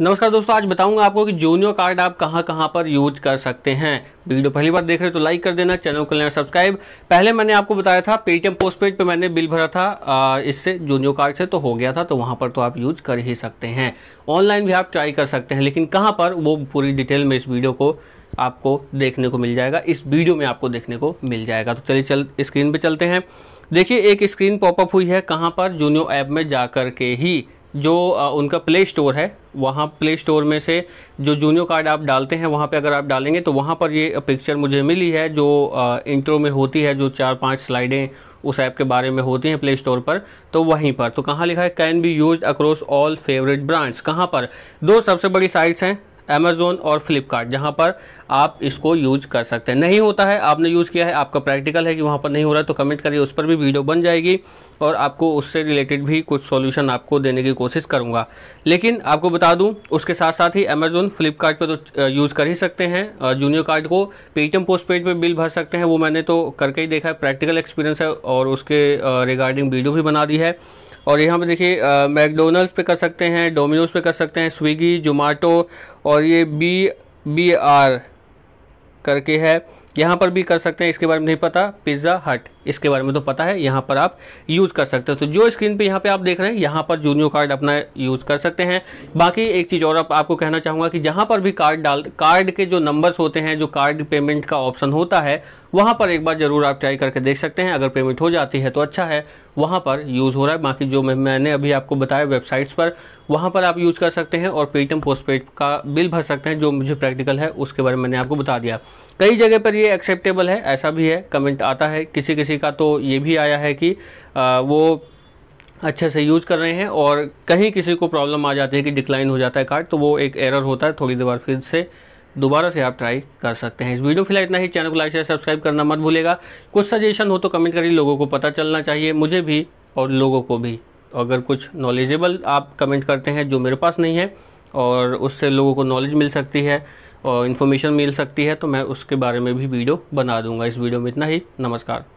नमस्कार दोस्तों आज बताऊंगा आपको कि जूनियो कार्ड आप कहां कहां पर यूज कर सकते हैं वीडियो पहली बार देख रहे तो लाइक कर देना चैनल को लेना सब्सक्राइब पहले मैंने आपको बताया था पेटीएम पोस्टपेड पे मैंने बिल भरा था आ, इससे जूनियो कार्ड से तो हो गया था तो वहां पर तो आप यूज कर ही सकते हैं ऑनलाइन भी आप ट्राई कर सकते हैं लेकिन कहाँ पर वो पूरी डिटेल में इस वीडियो को आपको देखने को मिल जाएगा इस वीडियो में आपको देखने को मिल जाएगा तो चलिए चल स्क्रीन पर चलते हैं देखिए एक स्क्रीन पॉपअप हुई है कहाँ पर जूनियो ऐप में जा के ही जो उनका प्ले स्टोर है वहाँ प्ले स्टोर में से जो जूनियो कार्ड आप डालते हैं वहाँ पे अगर आप डालेंगे तो वहाँ पर ये पिक्चर मुझे मिली है जो इंट्रो में होती है जो चार पांच स्लाइडें उस ऐप के बारे में होती हैं प्ले स्टोर पर तो वहीं पर तो कहाँ लिखा है can be use across all favourite brands कहाँ पर दो सबसे बड़ी साइट्स हैं अमेजोन और फ्लिपकार्ट जहाँ पर आप इसको यूज कर सकते हैं नहीं होता है आपने यूज़ किया है आपका प्रैक्टिकल है कि वहाँ पर नहीं हो रहा है तो कमेंट करिए उस पर भी वीडियो बन जाएगी और आपको उससे रिलेटेड भी कुछ सॉल्यूशन आपको देने की कोशिश करूँगा लेकिन आपको बता दूँ उसके साथ साथ ही अमेजोन फ्लिपकार्ट तो यूज़ कर ही सकते हैं जूनियर कार्ड को पेटीएम पोस्ट पेड पर बिल भर सकते हैं वो मैंने तो करके ही देखा है प्रैक्टिकल एक्सपीरियंस है और उसके रिगार्डिंग वीडियो भी बना दी है और यहाँ पर देखिए मैकडोनल्ड्स पे कर सकते हैं डोमिनोज पे कर सकते हैं स्विगी जोमाटो और ये बी बी आर करके है यहाँ पर भी कर सकते हैं इसके बारे में नहीं पता पिज़्ज़ा हट इसके बारे में तो पता है यहाँ पर आप यूज़ कर सकते हो तो जो स्क्रीन पे यहाँ पे आप देख रहे हैं यहाँ पर जूनियो कार्ड अपना यूज़ कर सकते हैं बाकी एक चीज़ और आप, आपको कहना चाहूँगा कि जहाँ पर भी कार्ड डाल कार्ड के जो नंबर्स होते हैं जो कार्ड पेमेंट का ऑप्शन होता है वहाँ पर एक बार ज़रूर आप ट्राई करके देख सकते हैं अगर पेमेंट हो जाती है तो अच्छा है वहाँ पर यूज़ हो रहा है बाकी जो मैं, मैंने अभी आपको बताया वेबसाइट्स पर वहाँ पर आप यूज़ कर सकते हैं और पेटीएम पोस्टपेड का बिल भर सकते हैं जो मुझे प्रैक्टिकल है उसके बारे में मैंने आपको बता दिया कई जगह पर ये एक्सेप्टेबल है ऐसा भी है कमेंट आता है किसी किसी का तो ये भी आया है कि आ, वो अच्छे से यूज़ कर रहे हैं और कहीं किसी को प्रॉब्लम आ जाती है कि डिक्लाइन हो जाता है कार्ड तो वो एक एरर होता है थोड़ी देर बाद फिर से दोबारा से आप ट्राई कर सकते हैं इस वीडियो फिलहाल इतना ही चैनल को लाइक शेयर सब्सक्राइब करना मत भूलेगा कुछ सजेशन हो तो कमेंट करिए लोगों को पता चलना चाहिए मुझे भी और लोगों को भी अगर कुछ नॉलेजेबल आप कमेंट करते हैं जो मेरे पास नहीं है और उससे लोगों को नॉलेज मिल सकती है और इन्फॉर्मेशन मिल सकती है तो मैं उसके बारे में भी वीडियो बना दूंगा इस वीडियो में इतना ही नमस्कार